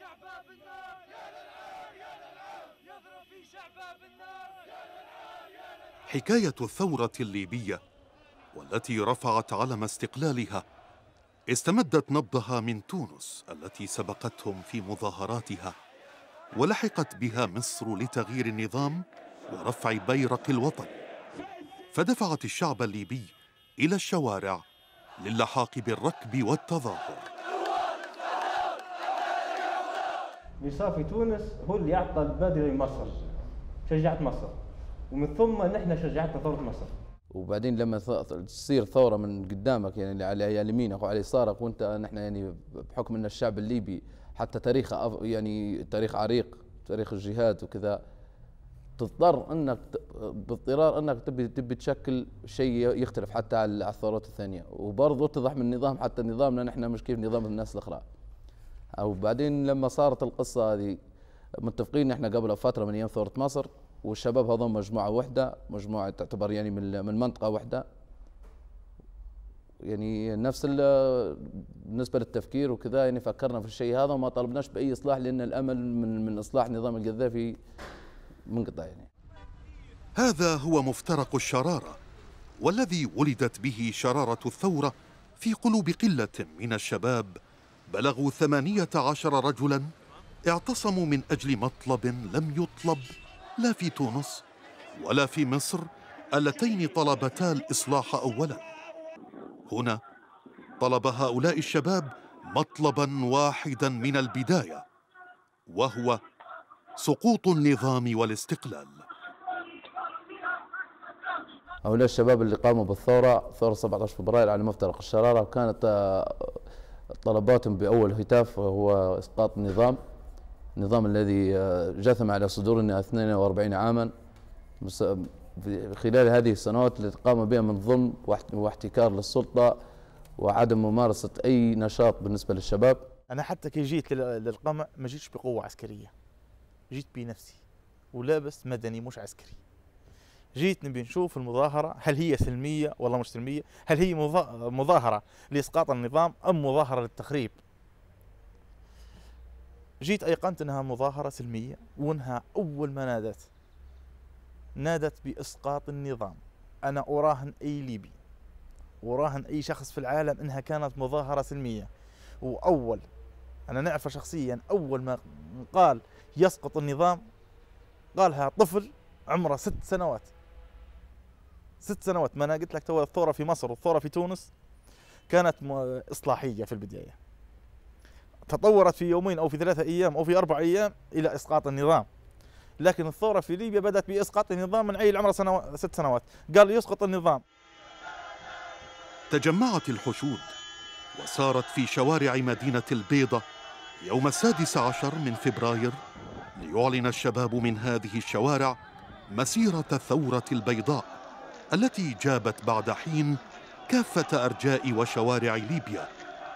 شعبه بالنار يا للعار يا للعار يضرب في شعبه بالنار يا للعار يا للعار حكاية الثورة الليبية والتي رفعت علم استقلالها استمدت نبضها من تونس التي سبقتهم في مظاهراتها ولحقت بها مصر لتغيير النظام ورفع بيرق الوطن فدفعت الشعب الليبي الى الشوارع للحاق بالركب والتظاهر في تونس هو اللي اعطى البادره لمصر شجعت مصر ومن ثم نحن شجعتنا ثوره مصر وبعدين لما تصير ثوره من قدامك يعني اللي على يمينك وعلى يسارك وانت نحن يعني بحكم ان الشعب الليبي حتى تاريخه يعني تاريخ عريق تاريخ الجهاد وكذا تضطر انك باضطرار انك تبي تبي تشكل شيء يختلف حتى على الثورات الثانيه وبرضه اتضح من النظام حتى نظامنا نحن مش كيف نظام الناس الاخرى او بعدين لما صارت القصه هذه متفقين احنا قبل فتره من ايام ثوره مصر والشباب هذول مجموعه وحده مجموعه تعتبر يعني من من منطقه وحده يعني نفس بالنسبه للتفكير وكذا يعني فكرنا في الشيء هذا وما طلبناش باي اصلاح لان الامل من من اصلاح نظام القذافي منقطع يعني هذا هو مفترق الشراره والذي ولدت به شراره الثوره في قلوب قله من الشباب بلغوا ثمانية عشر رجلاً اعتصموا من أجل مطلب لم يطلب لا في تونس ولا في مصر اللتين طلبتا الإصلاح أولاً هنا طلب هؤلاء الشباب مطلباً واحداً من البداية وهو سقوط النظام والاستقلال هؤلاء الشباب اللي قاموا بالثورة ثورة 17 فبراير على مفترق الشرارة كانت آه، طلباتهم باول هتاف هو اسقاط النظام النظام الذي آه، جثم على صدورنا 42 عاما خلال هذه السنوات التي قام بها من ظلم واحتكار للسلطه وعدم ممارسه اي نشاط بالنسبه للشباب انا حتى كي جيت للقمع ما جيتش بقوه عسكريه جيت بنفسي ولابس مدني مش عسكري جيت نبي نشوف المظاهرة هل هي سلمية ولا مش سلمية هل هي مظاهرة لإسقاط النظام أم مظاهرة للتخريب جيت أيقنت أنها مظاهرة سلمية وأنها أول ما نادت نادت بإسقاط النظام أنا أراهن أي ليبي وراهن أي شخص في العالم أنها كانت مظاهرة سلمية وأول أنا نعرفه شخصيا أول ما قال يسقط النظام قالها طفل عمره ست سنوات ست سنوات ما انا قلت لك تو الثوره في مصر والثوره في تونس كانت اصلاحيه في البدايه تطورت في يومين او في ثلاثه ايام او في اربع ايام الى اسقاط النظام لكن الثوره في ليبيا بدات باسقاط النظام من عيل عمره سنوات ست سنوات قال يسقط النظام تجمعت الحشود وسارت في شوارع مدينه البيضه يوم السادس عشر من فبراير ليعلن الشباب من هذه الشوارع مسيره الثوره البيضاء التي جابت بعد حين كافة أرجاء وشوارع ليبيا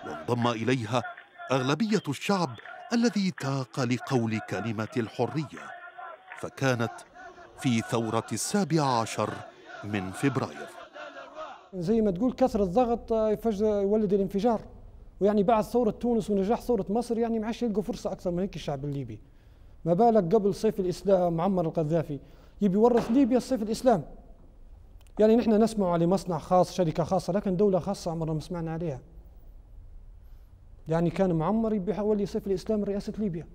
وانضم إليها أغلبية الشعب الذي تاق لقول كلمة الحرية فكانت في ثورة السابع عشر من فبراير زي ما تقول كثر الضغط آه، يولد الانفجار ويعني بعد ثورة تونس ونجاح ثورة مصر يعني ما عادش يلقوا فرصة أكثر من هيك الشعب الليبي ما بالك قبل سيف الإسلام معمر القذافي يبي يورث ليبيا صيف الإسلام يعني نحن نسمع لمصنع خاص شركة خاصة لكن دولة خاصة عمرنا ما سمعنا عليها يعني كان معمر بيحاول يصف الإسلام رئاسة ليبيا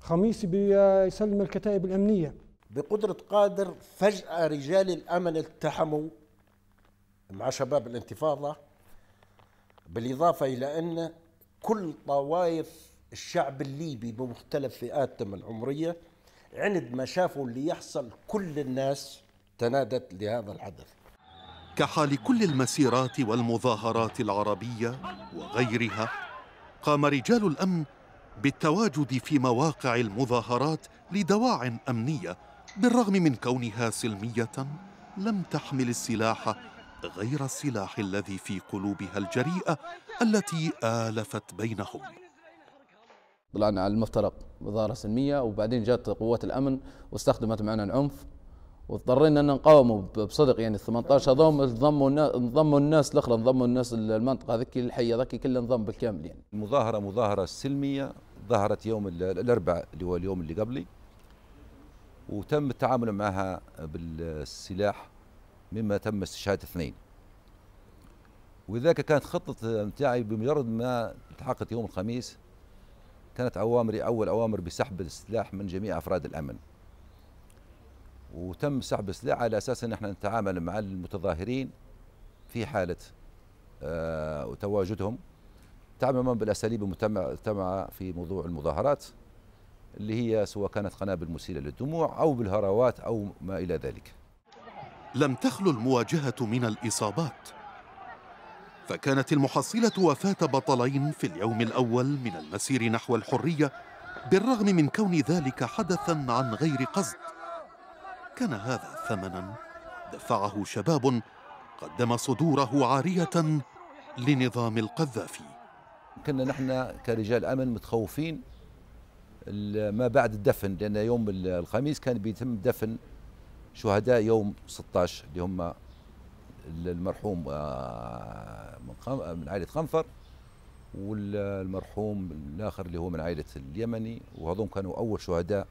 خميسي بيسلم الكتائب الأمنية بقدرة قادر فجأة رجال الأمن التحموا مع شباب الانتفاضة بالإضافة إلى أن كل طوائف الشعب الليبي بمختلف فئاتهم العمرية عند ما شافوا اللي يحصل كل الناس تنادت لهذا الحدث كحال كل المسيرات والمظاهرات العربية وغيرها قام رجال الأمن بالتواجد في مواقع المظاهرات لدواع أمنية بالرغم من كونها سلمية لم تحمل السلاح غير السلاح الذي في قلوبها الجريئة التي آلفت بينهم طلعنا على المفترق مظاهرة سلمية وبعدين جاءت قوات الأمن واستخدمت معنا العنف واضطرينا ان نقاوموا بصدق يعني 18 هذوم انضموا انضموا الناس الاخرى انضموا الناس المنطقه هذيك الحي هذاك كلها انضم بالكامل يعني. المظاهره مظاهره سلميه ظهرت يوم الاربعاء اللي هو اليوم اللي قبلي وتم التعامل معها بالسلاح مما تم استشهاد اثنين. وذاك كانت خطة نتاعي بمجرد ما التحقت يوم الخميس كانت أوامري أول أوامر بسحب السلاح من جميع أفراد الأمن وتم سحب السلاح على اساس ان احنا نتعامل مع المتظاهرين في حاله آه، وتواجدهم تواجدهم تعاملا بالاساليب المتمعه في موضوع المظاهرات اللي هي سواء كانت قنابل مسيله للدموع او بالهراوات او ما الى ذلك. لم تخلو المواجهه من الاصابات. فكانت المحصله وفاه بطلين في اليوم الاول من المسير نحو الحريه بالرغم من كون ذلك حدثا عن غير قصد. كان هذا ثمنا دفعه شباب قدم صدوره عارية لنظام القذافي كنا نحن كرجال أمن متخوفين ما بعد الدفن لأن يوم الخميس كان بيتم دفن شهداء يوم 16 اللي هم المرحوم آه، آه، من عائلة خنفر والمرحوم الآخر اللي هو من عائلة اليمني وهذول كانوا أول شهداء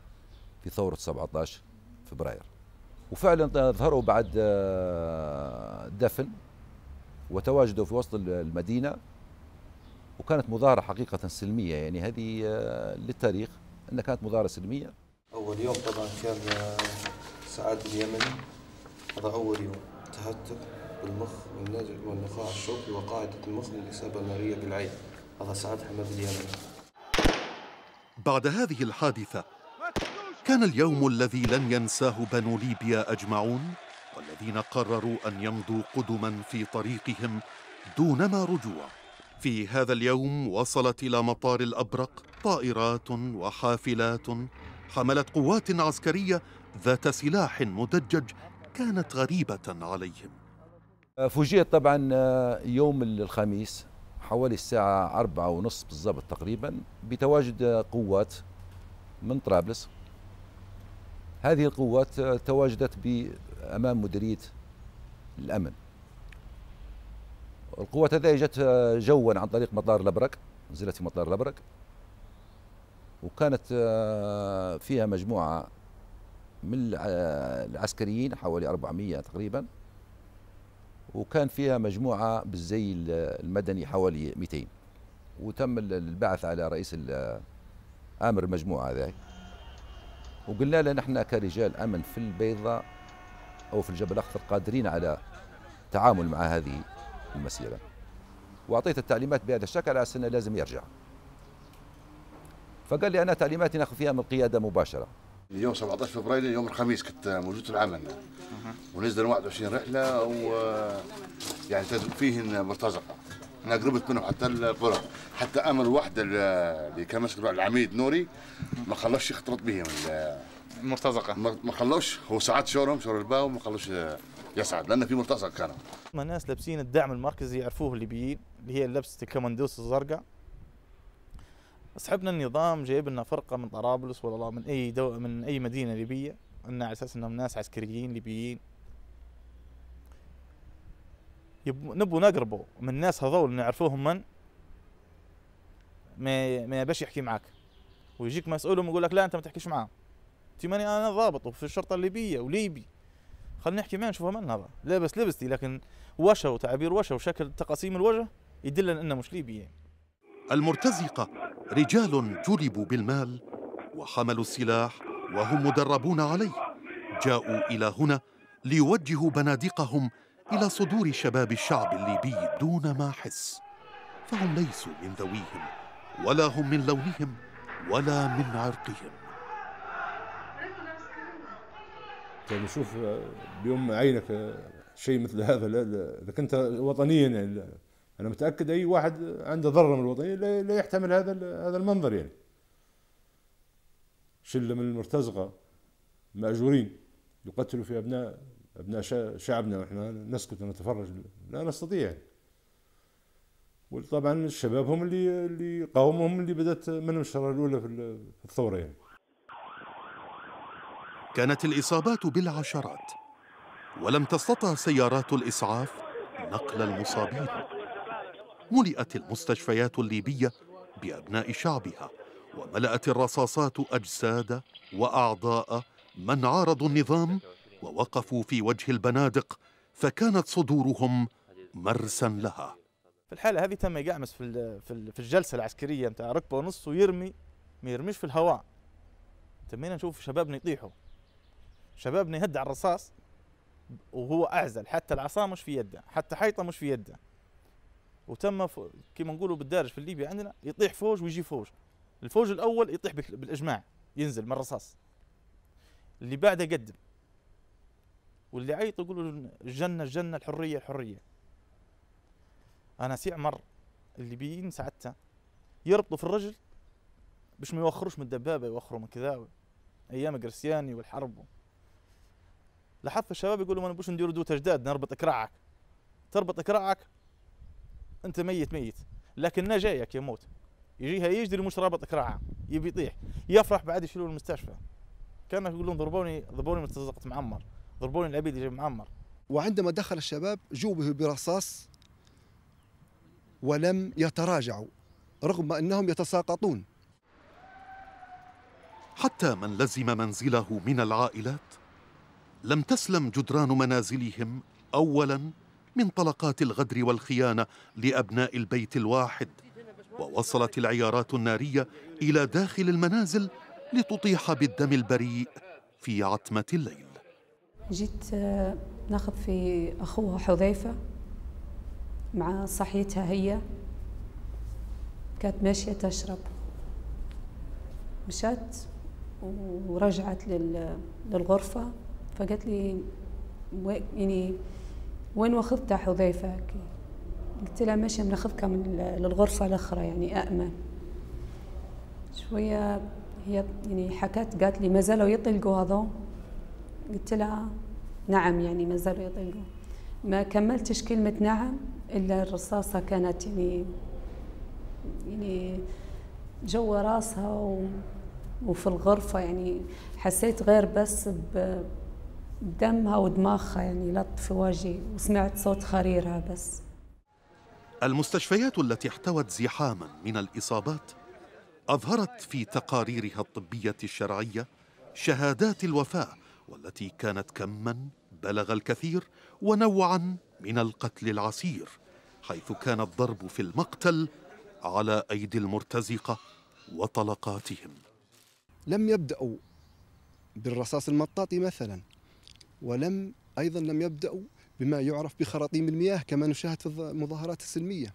في ثورة 17 فبراير وفعلا ظهروا بعد آه، دفن وتواجدوا في وسط المدينة وكانت مظاهرة حقيقة سلمية يعني هذه آه، للتاريخ أنها كانت مظاهرة سلمية أول يوم طبعا كان آه، سعد اليمني هذا أول يوم تهتك بالمخ والنخاع الشوكي وقاعدة المخ للإصابة النارية بالعين هذا سعد حمد اليمني بعد هذه الحادثة كان اليوم الذي لن ينساه بنو ليبيا أجمعون والذين قرروا أن يمضوا قدما في طريقهم دونما رجوع في هذا اليوم وصلت إلى مطار الأبرق طائرات وحافلات حملت قوات عسكرية ذات سلاح مدجج كانت غريبة عليهم فوجئت طبعا آه، يوم الخميس حوالي الساعة أربعة ونصف بالضبط تقريبا بتواجد قوات من طرابلس هذه القوات تواجدت امام مديريه الامن القوات هذه جت جوا عن طريق مطار لبرك نزلت في مطار لبرك وكانت آه، فيها مجموعه من آه، العسكريين حوالي 400 تقريبا وكان فيها مجموعه بالزي المدني حوالي 200 وتم البعث على رئيس آه، امر المجموعه هذه وقلنا له نحن كرجال أمن في البيضة أو في الجبل الأخضر قادرين على التعامل مع هذه المسيرة وأعطيت التعليمات بهذا الشكل على أنه لازم يرجع فقال لي أنا تعليماتي ناخذ فيها من القيادة مباشرة اليوم 17 فبراير يوم الخميس كنت موجود في العمل ونزل 21 رحلة و يعني فيهن مرتزقة انا قربت منهم حتى الفرق حتى امر واحد اللي كان مسك العميد نوري ما خلوش يختلط بهم المرتزقه ما خلوش هو ساعات شورهم شور الباو ما خلوش يسعد لان في مرتزق كانوا هم ناس لابسين الدعم المركزي يعرفوه الليبيين اللي هي لبسه الكمندوس الزرقاء سحبنا النظام جايب لنا فرقه من طرابلس ولا من اي دو من اي مدينه ليبيه على اساس انهم ناس عسكريين ليبيين نبوا نقربوا من الناس هذول نعرفوهم من ما ما باش يحكي معاك ويجيك مسؤول ويقول لك لا انت ما تحكيش معاه انت ماني انا ضابط وفي الشرطه الليبيه وليبي خلينا نحكي معاه نشوفه من هذا لابس لبستي لكن وشه وتعابير وشه وشكل تقاسيم الوجه يدل انه مش ليبي يعني. المرتزقه رجال جلبوا بالمال وحملوا السلاح وهم مدربون عليه جاءوا الى هنا ليوجهوا بنادقهم إلى صدور شباب الشعب الليبي دون ما حس فهم ليسوا من ذويهم ولا هم من لونهم ولا من عرقهم نشوف يعني بيوم عينك شيء مثل هذا اذا كنت وطنيا يعني انا متاكد اي واحد عنده ضرر من الوطنيه لا يحتمل هذا هذا المنظر يعني شله من المرتزقه ماجورين يقتلوا في ابناء ابناء شعبنا واحنا نسكت ونتفرج لا نستطيع وطبعا الشباب هم اللي اللي هم اللي بدات منهم الشراره الاولى في الثوره يعني. كانت الاصابات بالعشرات ولم تستطع سيارات الاسعاف نقل المصابين ملئت المستشفيات الليبيه بابناء شعبها وملات الرصاصات اجساد واعضاء من عارضوا النظام ووقفوا في وجه البنادق فكانت صدورهم مرسا لها في الحالة هذه تم يقعمس في في الجلسة العسكرية نتاع ركبة ونص ويرمي ما يرميش في الهواء تمينا نشوف شبابنا يطيحوا شبابنا يهد على الرصاص وهو أعزل حتى العصا مش في يده حتى حيطة مش في يده وتم كما نقولوا بالدارج في ليبيا عندنا يطيح فوج ويجي فوج الفوج الأول يطيح بالإجماع ينزل من الرصاص اللي بعده قدم واللي عيط يقول الجنه الجنه الحريه الحريه انا سي عمر اللي بين ساعتها يربطوا في الرجل باش ما يوخروش من الدبابه يوخروا من كذا ايام قرسياني والحرب لاحظت الشباب يقولوا ما نبوش نديروا دوت اجداد نربط اكراعك تربط اكراعك انت ميت ميت لكن جايك يموت يجيها يجري مش رابط اكراعه يبي يطيح يفرح بعد يشيلوه المستشفى كانه يقولون ضربوني ضربوني من معمر ضربوني العبيد يجيب معمر وعندما دخل الشباب جوبه برصاص ولم يتراجعوا رغم انهم يتساقطون حتى من لزم منزله من العائلات لم تسلم جدران منازلهم اولا من طلقات الغدر والخيانه لابناء البيت الواحد ووصلت العيارات الناريه الى داخل المنازل لتطيح بالدم البريء في عتمه الليل جيت آه، ناخذ في أخوها حذيفة مع صحيتها هي كانت ماشية تشرب مشات ورجعت للغرفة فقالت لي يعني وين واخذتها حذيفة قلت لها ماشية بناخذك من للغرفة الأخرى يعني أأمن شوية هي يعني حكت قالت لي ما زالوا يطلقوا هذو قلت لها نعم يعني ما زالوا يطلقوا ما كملتش كلمة نعم إلا الرصاصة كانت يعني يعني جوا راسها و وفي الغرفة يعني حسيت غير بس بدمها ودماغها يعني لط في وجهي وسمعت صوت خريرها بس المستشفيات التي احتوت زحاما من الإصابات أظهرت في تقاريرها الطبية الشرعية شهادات الوفاة والتي كانت كما بلغ الكثير ونوعا من القتل العسير حيث كان الضرب في المقتل على أيدي المرتزقة وطلقاتهم لم يبدأوا بالرصاص المطاطي مثلا ولم أيضا لم يبدأوا بما يعرف بخراطيم المياه كما نشاهد في المظاهرات السلمية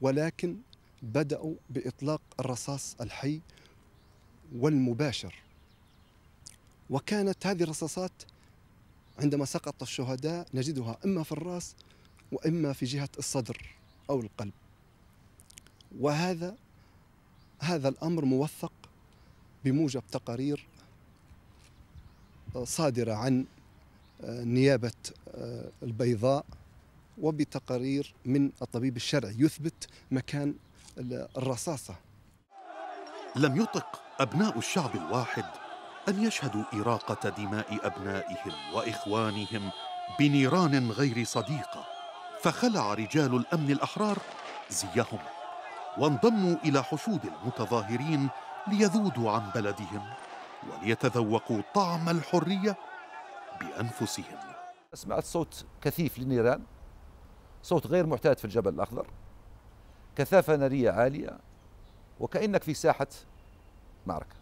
ولكن بدأوا بإطلاق الرصاص الحي والمباشر وكانت هذه الرصاصات عندما سقط الشهداء نجدها إما في الرأس وإما في جهة الصدر أو القلب وهذا هذا الأمر موثق بموجب تقارير آه، صادرة عن آه، نيابة آه، البيضاء وبتقارير من الطبيب الشرعي يثبت مكان الرصاصة لم يطق أبناء الشعب الواحد أن يشهدوا إراقة دماء أبنائهم وإخوانهم بنيران غير صديقة فخلع رجال الأمن الأحرار زيهم وانضموا إلى حشود المتظاهرين ليذودوا عن بلدهم وليتذوقوا طعم الحرية بأنفسهم سمعت صوت كثيف للنيران صوت غير معتاد في الجبل الأخضر كثافة نارية عالية وكأنك في ساحة معركة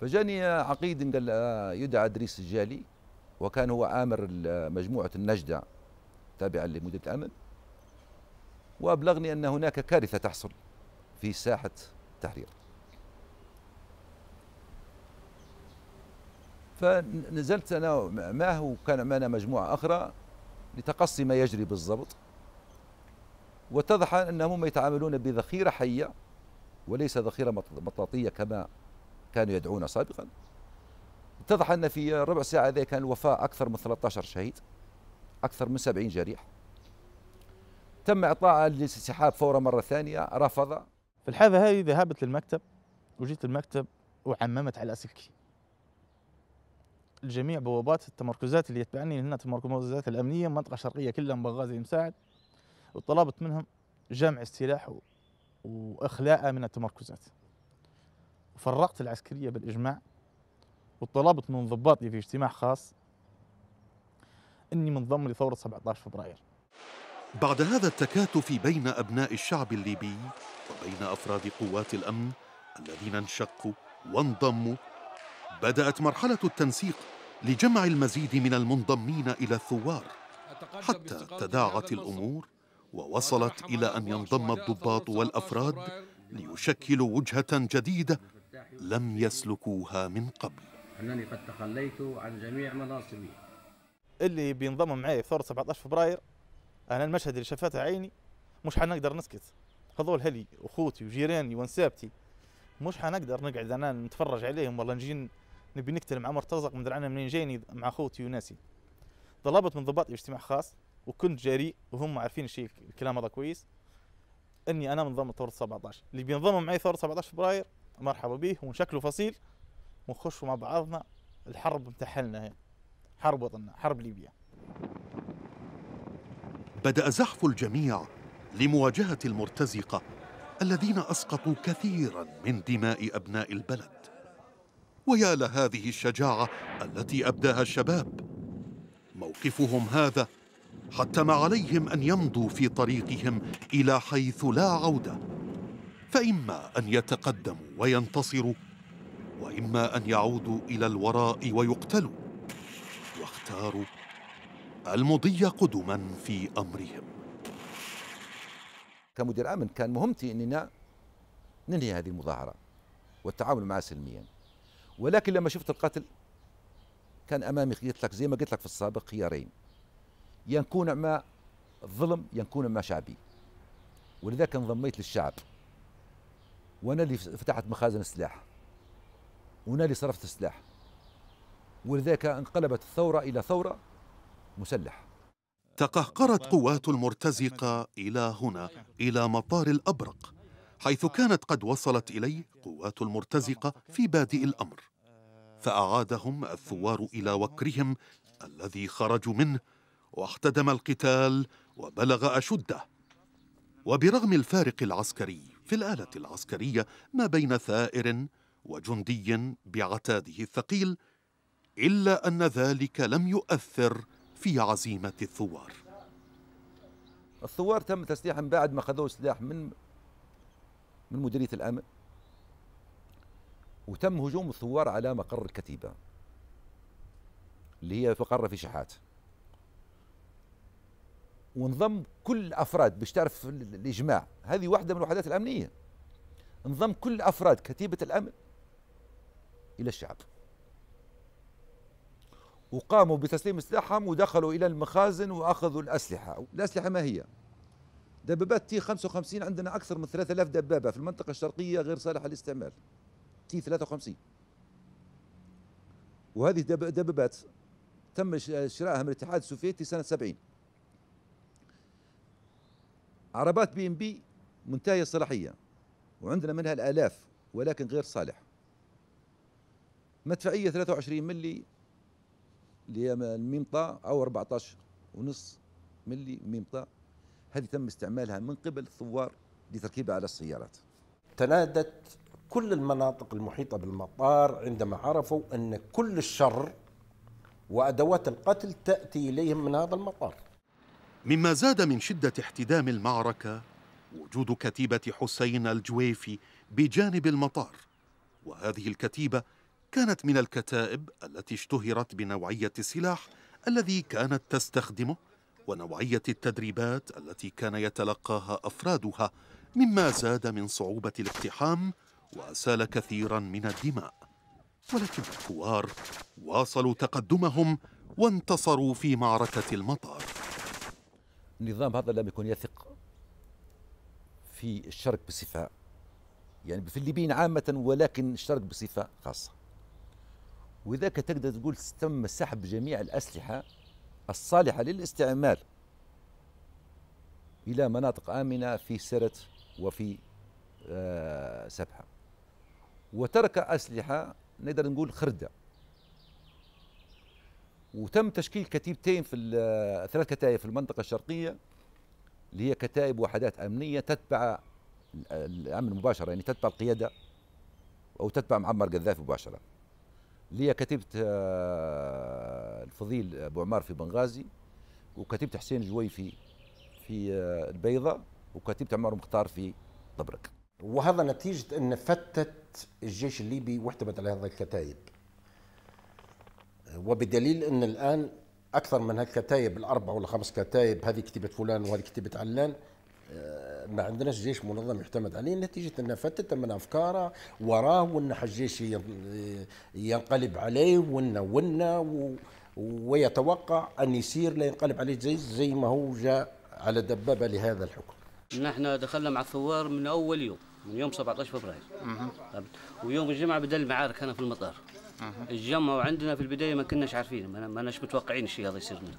فجاني عقيد قال آه، يدعى ادريس الجالي وكان هو امر مجموعه النجده تابعا لمدير الامن وابلغني ان هناك كارثه تحصل في ساحه التحرير فنزلت انا معه وكان معنا مجموعه اخرى لتقصي ما يجري بالضبط واتضح انهم يتعاملون بذخيره حيه وليس ذخيره مطاطيه كما كانوا يدعونا سابقا اتضح أن في ربع ساعة ذي كان الوفاة أكثر من 13 شهيد أكثر من 70 جريح تم إعطاء الانسحاب فورا مرة ثانية رفض في الحالة هذه ذهبت للمكتب وجيت المكتب وعممت على أسلكي الجميع بوابات التمركزات اللي يتبعني هنا التمركزات الأمنية منطقه شرقيه كلها بغازي مساعد وطلبت منهم جمع السلاح وإخلاءه من التمركزات وفرقت العسكرية بالإجماع وطلبت من ضباطي في اجتماع خاص أني منضم لثورة 17 فبراير بعد هذا التكاتف بين أبناء الشعب الليبي وبين أفراد قوات الأمن الذين انشقوا وانضموا بدأت مرحلة التنسيق لجمع المزيد من المنضمين إلى الثوار حتى تداعت الأمور ووصلت إلى أن ينضم الضباط والأفراد ليشكلوا وجهة جديدة لم يسلكوها من قبل أنني قد تخليت عن جميع مناصبي اللي بينضم معي ثورة 17 فبراير أنا المشهد اللي شافته عيني مش حنقدر نسكت هذول هلي أخوتي وجيراني وانسابتي مش حنقدر نقعد أنا نتفرج عليهم والله نجي نبي نقتل مع مرتزق مدري أنا منين جايني مع أخوتي وناسي طلبت من ضباطي اجتماع خاص وكنت جريء وهم عارفين الشيء الكلام هذا كويس اني انا منضم ثوره 17 اللي بينضم معي ثوره 17 فبراير مرحبا بيه ونشكله فصيل ونخشوا مع بعضنا الحرب متحلنا هي حرب وطننا حرب ليبيا بدأ زحف الجميع لمواجهة المرتزقة الذين أسقطوا كثيرا من دماء أبناء البلد ويا لهذه الشجاعة التي أبداها الشباب موقفهم هذا حتم عليهم أن يمضوا في طريقهم إلى حيث لا عودة فإما أن يتقدموا وينتصروا وإما أن يعودوا إلى الوراء ويقتلوا واختاروا المضي قدما في أمرهم كمدير أمن كان مهمتي أننا ننهي هذه المظاهرة والتعامل معها سلميا ولكن لما شفت القتل كان أمامي قلت لك زي ما قلت لك في السابق خيارين ينكون مع الظلم ينكون مع شعبي ولذلك انضميت للشعب وانا اللي فتحت مخازن السلاح وانا اللي صرفت السلاح ولذلك انقلبت الثوره الى ثوره مسلحه تقهقرت قوات المرتزقه الى هنا الى مطار الابرق حيث كانت قد وصلت اليه قوات المرتزقه في بادئ الامر فاعادهم الثوار الى وكرهم الذي خرجوا منه واحتدم القتال وبلغ اشده وبرغم الفارق العسكري في الآلة العسكرية ما بين ثائر وجندي بعتاده الثقيل إلا أن ذلك لم يؤثر في عزيمة الثوار الثوار تم تسليحهم بعد ما خذوا سلاح من من مديرية الأمن وتم هجوم الثوار على مقر الكتيبة اللي هي في قرة في شحات ونضم كل الافراد باش تعرف الاجماع هذه واحده من الوحدات الامنيه نضم كل افراد كتيبه الامن الى الشعب وقاموا بتسليم سلاحهم ودخلوا الى المخازن واخذوا الاسلحه الاسلحه ما هي دبابات تي 55 عندنا اكثر من 3000 دبابه في المنطقه الشرقيه غير صالحه للاستعمال تي 53 وهذه دبابات تم شرائها من الاتحاد السوفيتي سنه 70 عربات بي ام بي منتهيه الصلاحيه وعندنا منها الالاف ولكن غير صالح مدفعيه 23 ملي اللي هي الميم او 14 ونص ملي ميم هذه تم استعمالها من قبل الثوار لتركيبها على السيارات تنادت كل المناطق المحيطة بالمطار عندما عرفوا أن كل الشر وأدوات القتل تأتي إليهم من هذا المطار مما زاد من شدة احتدام المعركة وجود كتيبة حسين الجويفي بجانب المطار وهذه الكتيبة كانت من الكتائب التي اشتهرت بنوعية السلاح الذي كانت تستخدمه ونوعية التدريبات التي كان يتلقاها أفرادها مما زاد من صعوبة الاقتحام وأسال كثيرا من الدماء ولكن الثوار واصلوا تقدمهم وانتصروا في معركة المطار النظام هذا لم يكن يثق في الشرق بصفة يعني في الليبيين عامة ولكن الشرق بصفة خاصة وذاك تقدر تقول تم سحب جميع الأسلحة الصالحة للاستعمال إلى مناطق آمنة في سرت وفي آه، سبحة وترك أسلحة نقدر نقول خردة وتم تشكيل كتيبتين في ثلاث كتائب في المنطقه الشرقيه اللي هي كتائب وحدات امنيه تتبع الامن مباشره يعني تتبع القياده او تتبع معمر قذافي مباشره اللي هي كتيبه آه، الفضيل ابو عمار في بنغازي وكتيبه حسين جويفي في آه، البيضه وكتيبه عمار مختار في طبرق وهذا نتيجه ان فتت الجيش الليبي واعتمد على هذه الكتائب وبدليل ان الان اكثر من هالكتايب الاربع ولا خمس كتايب هذه كتيبه فلان وهذه كتيبه علان آه، ما عندناش جيش منظم يعتمد عليه نتيجة أن فتت من أفكاره وراه وأن حجيش ينقلب عليه وأن وأن ويتوقع أن يصير لا ينقلب عليه زي, زي ما هو جاء على دبابة لهذا الحكم نحن دخلنا مع الثوار من أول يوم من يوم 17 فبراير ويوم الجمعة بدأ المعارك هنا في المطار تجمعوا عندنا في البدايه ما كناش عارفين ما ناش متوقعين الشيء هذا يصير لنا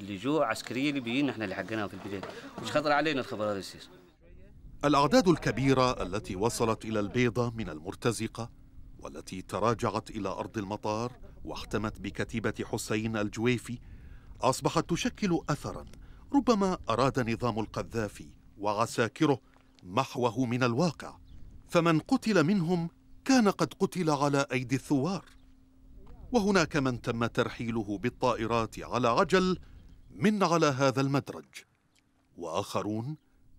اللي جو عسكريه ليبيين احنا اللي حقناها في البدايه مش خطر علينا الخبر هذا يصير الاعداد الكبيره التي وصلت الى البيضه من المرتزقه والتي تراجعت الى ارض المطار واحتمت بكتيبه حسين الجويفي اصبحت تشكل اثرا ربما اراد نظام القذافي وعساكره محوه من الواقع فمن قتل منهم كان قد قتل على أيدي الثوار وهناك من تم ترحيله بالطائرات على عجل من على هذا المدرج وآخرون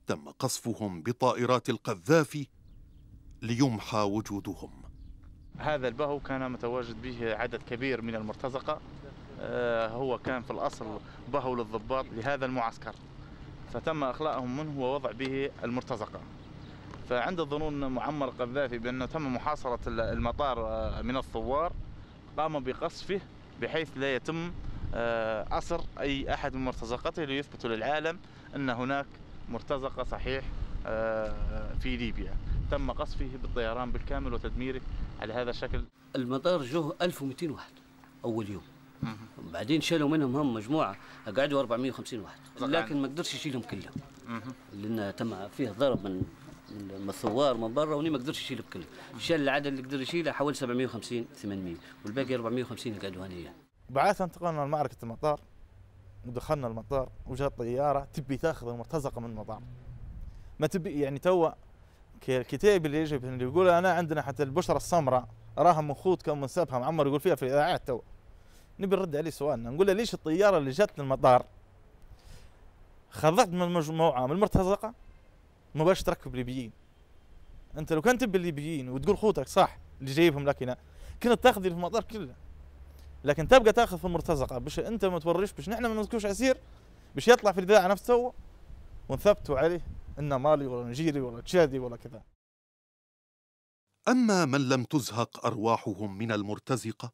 تم قصفهم بطائرات القذافي ليمحى وجودهم هذا البهو كان متواجد به عدد كبير من المرتزقة آه، هو كان في الأصل بهو للضباط لهذا المعسكر فتم إخلاءهم منه ووضع به المرتزقة فعند الظنون معمر القذافي بأنه تم محاصرة المطار آه، من الثوار قام بقصفه بحيث لا يتم أسر آه، أي أحد من مرتزقته ليثبت للعالم أن هناك مرتزقة صحيح آه، في ليبيا تم قصفه بالطيران بالكامل وتدميره على هذا الشكل المطار جوه 1200 واحد أول يوم بعدين شالوا منهم هم مجموعه قعدوا 450 واحد لكن ما قدرش يشيلهم كلهم لان تم فيه ضرب من من الثوار من برا وني ما قدرتش يشيل الكل شال العدد اللي قدر يشيله حوالي 750 800 والباقي 450 قعدوا هنيه بعث انتقلنا لمعركه المطار ودخلنا المطار وجات طياره تبي تاخذ المرتزقه من المطار ما تبي يعني تو الكتاب اللي يجي اللي يقول انا عندنا حتى البشره السمراء راها منخوط كم منسابها معمر يقول فيها في الاذاعات تو نبي نرد عليه سؤالنا نقول له ليش الطياره اللي جات للمطار خضعت من المجموعه من المرتزقه ما باش تركب ليبيين انت لو كنت بالليبيين وتقول خوتك صح اللي جايبهم لك هنا كنت تاخذ في المطار كله لكن تبقى تاخذ في المرتزقه باش انت ما توريش باش نحن ما نمسكوش عسير باش يطلع في الاذاعه نفسه ونثبتوا عليه انه مالي ولا نجيري ولا تشادي ولا كذا اما من لم تزهق ارواحهم من المرتزقه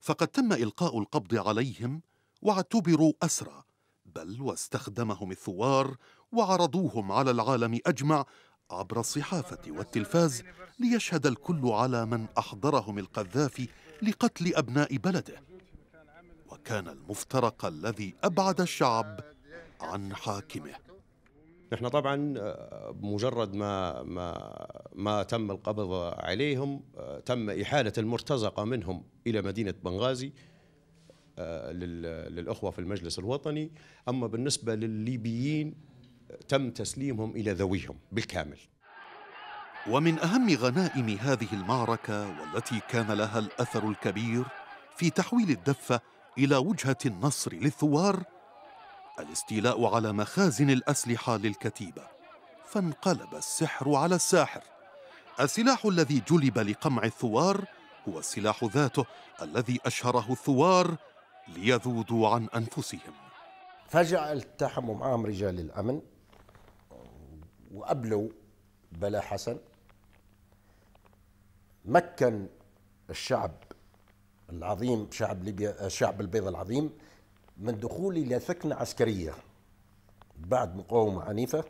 فقد تم القاء القبض عليهم واعتبروا اسرى بل واستخدمهم الثوار وعرضوهم على العالم أجمع عبر الصحافة والتلفاز ليشهد الكل على من أحضرهم القذافي لقتل أبناء بلده وكان المفترق الذي أبعد الشعب عن حاكمه نحن طبعا بمجرد آه، ما ما ما تم القبض عليهم آه، تم إحالة المرتزقة منهم إلى مدينة بنغازي آه، للأخوة في المجلس الوطني أما بالنسبة للليبيين تم تسليمهم إلى ذويهم بالكامل ومن أهم غنائم هذه المعركة والتي كان لها الأثر الكبير في تحويل الدفة إلى وجهة النصر للثوار الاستيلاء على مخازن الأسلحة للكتيبة فانقلب السحر على الساحر السلاح الذي جلب لقمع الثوار هو السلاح ذاته الذي أشهره الثوار ليذودوا عن أنفسهم فجأة التحموا معهم رجال الأمن وقبله بلا حسن مكن الشعب العظيم شعب ليبيا شعب البيض العظيم من دخول الى ثكنه عسكريه بعد مقاومه عنيفه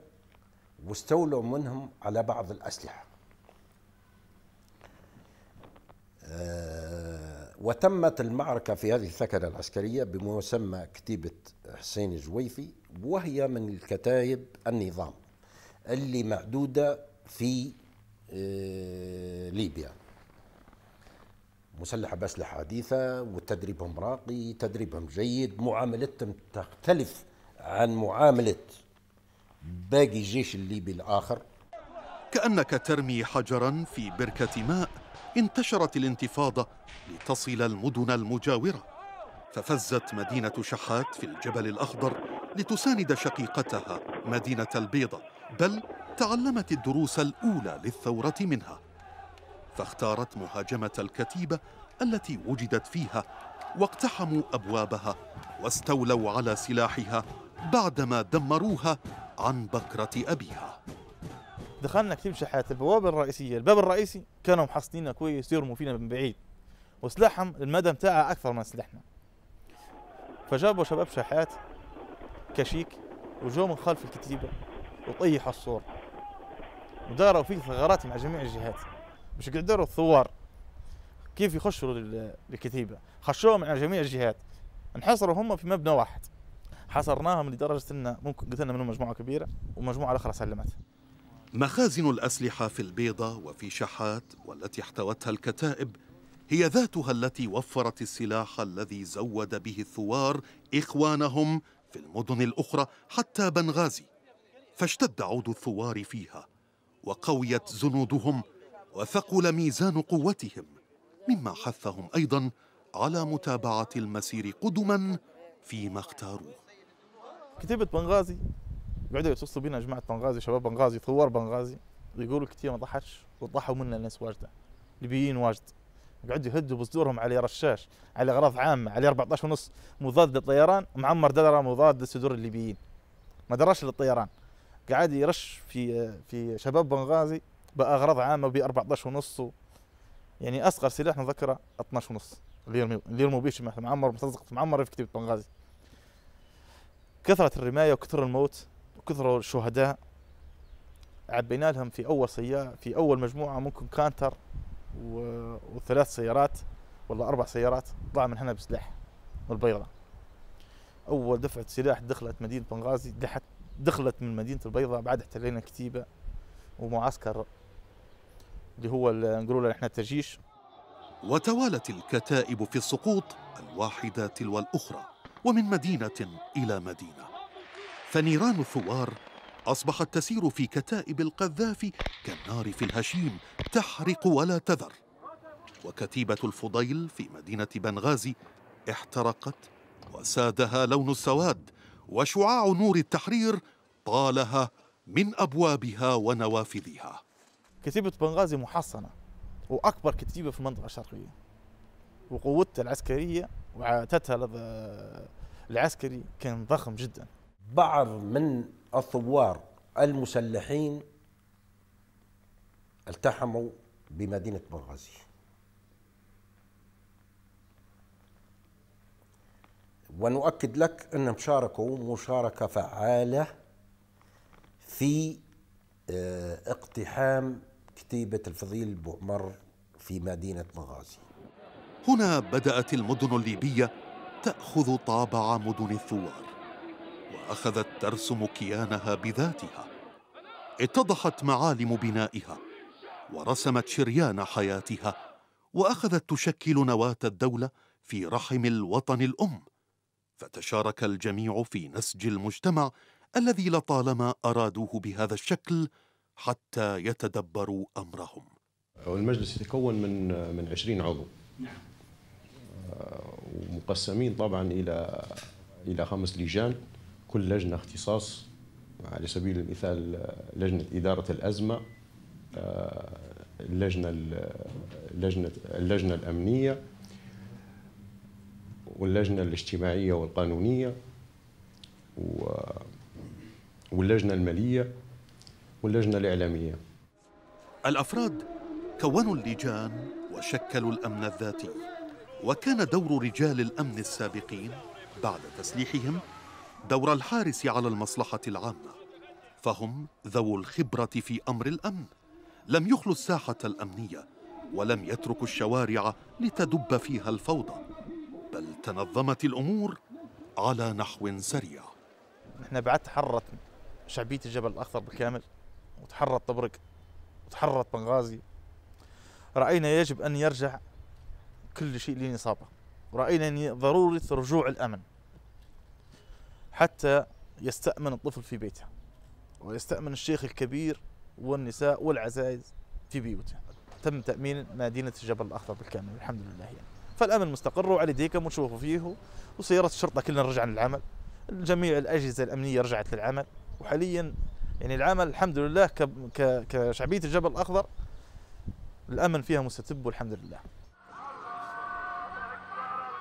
واستولوا منهم على بعض الاسلحه آه، وتمت المعركه في هذه الثكنه العسكريه بما يسمى كتيبه حسين الجويفي وهي من الكتائب النظام اللي معدودة في آه، ليبيا مسلحة بأسلحة حديثة وتدريبهم راقي تدريبهم جيد معاملتهم تختلف عن معاملة باقي الجيش الليبي الآخر كأنك ترمي حجرا في بركة ماء انتشرت الانتفاضة لتصل المدن المجاورة ففزت مدينة شحات في الجبل الأخضر لتساند شقيقتها مدينة البيضة بل تعلمت الدروس الأولى للثورة منها فاختارت مهاجمة الكتيبة التي وجدت فيها واقتحموا أبوابها واستولوا على سلاحها بعدما دمروها عن بكرة أبيها دخلنا كتيب شحات البوابة الرئيسية الباب الرئيسي كانوا محصنين كويس يرموا فينا من بعيد وسلاحهم المدى متاعها أكثر من سلاحنا فجابوا شباب شحات كشيك وجو من خلف الكتيبة وطيحوا الصور وداروا فيه ثغرات مع جميع الجهات مش قدروا الثوار كيف يخشوا الكتيبة خشوهم مع جميع الجهات انحصروا هم في مبنى واحد حصرناهم لدرجة أن ممكن قتلنا منهم مجموعة كبيرة ومجموعة أخرى سلمت مخازن الأسلحة في البيضة وفي شحات والتي احتوتها الكتائب هي ذاتها التي وفرت السلاح الذي زود به الثوار إخوانهم في المدن الأخرى حتى بنغازي فاشتد عود الثوار فيها وقويت زنودهم وثقل ميزان قوتهم مما حثهم أيضا على متابعة المسير قدما فيما اختاروه كتيبة بنغازي قعدوا يتصلوا بنا جماعة بنغازي شباب بنغازي ثوار بنغازي يقولوا كتير ما ضحش وضحوا منا ناس واجدة ليبيين واجد قعدوا يهدوا بصدورهم على رشاش على اغراض عامه على 14 ونص مضاد للطيران معمر درره مضاد لصدور الليبيين ما دراش للطيران قاعد يرش في في شباب بنغازي باغراض عامه ب 14 ونص يعني اصغر سلاح نذكره 12 ونص اللي يرمي اللي يرموا به شمح معمر متزق معمر في كتيبه بنغازي كثره الرمايه وكثر الموت وكثر الشهداء عبينا لهم في اول سياره في اول مجموعه ممكن كانتر و... وثلاث سيارات ولا اربع سيارات طلع من هنا بسلاح والبيضه اول دفعه سلاح دخلت مدينه بنغازي دحت دخلت من مدينة البيضاء بعد احتلينا كتيبة ومعسكر اللي هو نقولوا احنا الترجيش وتوالت الكتائب في السقوط الواحدة تلو الأخرى ومن مدينة إلى مدينة فنيران الثوار أصبحت تسير في كتائب القذافي كالنار في الهشيم تحرق ولا تذر وكتيبة الفضيل في مدينة بنغازي احترقت وسادها لون السواد وشعاع نور التحرير طالها من أبوابها ونوافذها كتيبة بنغازي محصنة وأكبر كتيبة في المنطقة الشرقية وقوتها العسكرية وعاتتها العسكري كان ضخم جدا بعض من الثوار المسلحين التحموا بمدينة بنغازي ونؤكد لك أنهم شاركوا مشاركة فعالة في آه، اقتحام كتيبة الفضيل بوعمر في مدينة مغازي هنا بدأت المدن الليبية تأخذ طابع مدن الثوار وأخذت ترسم كيانها بذاتها اتضحت معالم بنائها ورسمت شريان حياتها وأخذت تشكل نواة الدولة في رحم الوطن الأم فتشارك الجميع في نسج المجتمع الذي لطالما أرادوه بهذا الشكل حتى يتدبروا أمرهم المجلس يتكون من من 20 عضو نعم ومقسمين طبعا إلى إلى خمس لجان كل لجنة اختصاص على سبيل المثال لجنة إدارة الأزمة اللجنة آه، اللجنة اللجنة الأمنية واللجنه الاجتماعيه والقانونيه واللجنه الماليه واللجنه الاعلاميه الافراد كونوا اللجان وشكلوا الامن الذاتي وكان دور رجال الامن السابقين بعد تسليحهم دور الحارس على المصلحه العامه فهم ذو الخبره في امر الامن لم يخلوا الساحه الامنيه ولم يتركوا الشوارع لتدب فيها الفوضى بل تنظمت الأمور على نحو سريع احنا بعد تحررت شعبية الجبل الأخضر بالكامل وتحررت طبرق وتحررت بنغازي رأينا يجب أن يرجع كل شيء لنصابه ورأينا ضرورة رجوع الأمن حتى يستأمن الطفل في بيته ويستأمن الشيخ الكبير والنساء والعزائز في بيوته تم تأمين مدينة الجبل الأخضر بالكامل الحمد لله يعني. فالامن مستقر وعلي ديكم ونشوفوا فيه وسيارات الشرطه كلنا رجعنا للعمل جميع الاجهزه الامنيه رجعت للعمل وحاليا يعني العمل الحمد لله كشعبيه الجبل الاخضر الامن فيها مستتب والحمد لله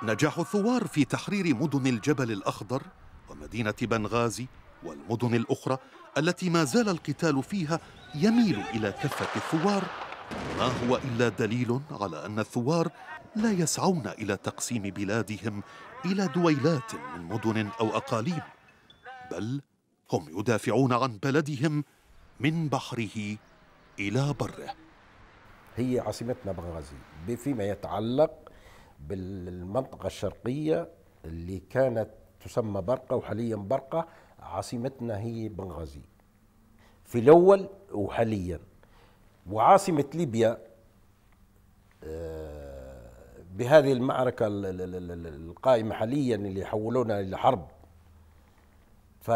نجاح الثوار في تحرير مدن الجبل الأخضر ومدينة بنغازي والمدن الأخرى التي ما زال القتال فيها يميل إلى كفة الثوار ما هو إلا دليل على أن الثوار لا يسعون إلى تقسيم بلادهم إلى دويلات من مدن أو أقاليم بل هم يدافعون عن بلدهم من بحره إلى بره هي عاصمتنا بنغازي فيما يتعلق بالمنطقة الشرقية اللي كانت تسمى برقة وحاليا برقة عاصمتنا هي بنغازي في الأول وحاليا وعاصمة ليبيا آه بهذه المعركة القائمة حاليا اللي حولونا إلى حرب ف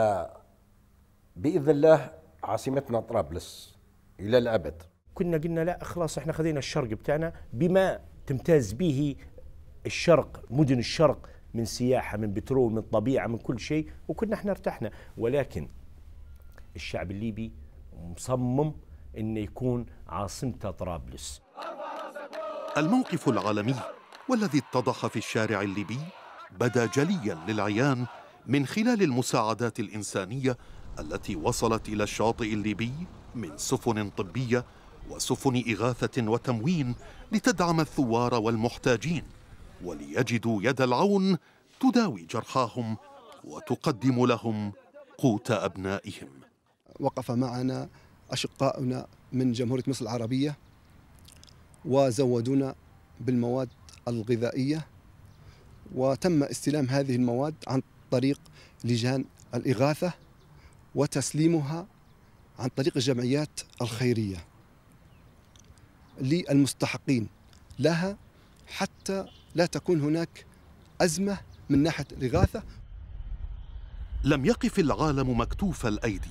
بإذن الله عاصمتنا طرابلس إلى الأبد كنا قلنا لا خلاص احنا خذينا الشرق بتاعنا بما تمتاز به الشرق مدن الشرق من سياحة من بترول من طبيعة من كل شيء وكنا احنا ارتحنا ولكن الشعب الليبي مصمم أن يكون عاصمته طرابلس الموقف العالمي والذي اتضح في الشارع الليبي بدا جليا للعيان من خلال المساعدات الإنسانية التي وصلت إلى الشاطئ الليبي من سفن طبية وسفن إغاثة وتموين لتدعم الثوار والمحتاجين وليجدوا يد العون تداوي جرحاهم وتقدم لهم قوت أبنائهم وقف معنا أشقاؤنا من جمهورية مصر العربية وزودونا بالمواد الغذائية وتم استلام هذه المواد عن طريق لجان الإغاثة وتسليمها عن طريق الجمعيات الخيرية للمستحقين لها حتى لا تكون هناك أزمة من ناحية الإغاثة لم يقف العالم مكتوف الأيدي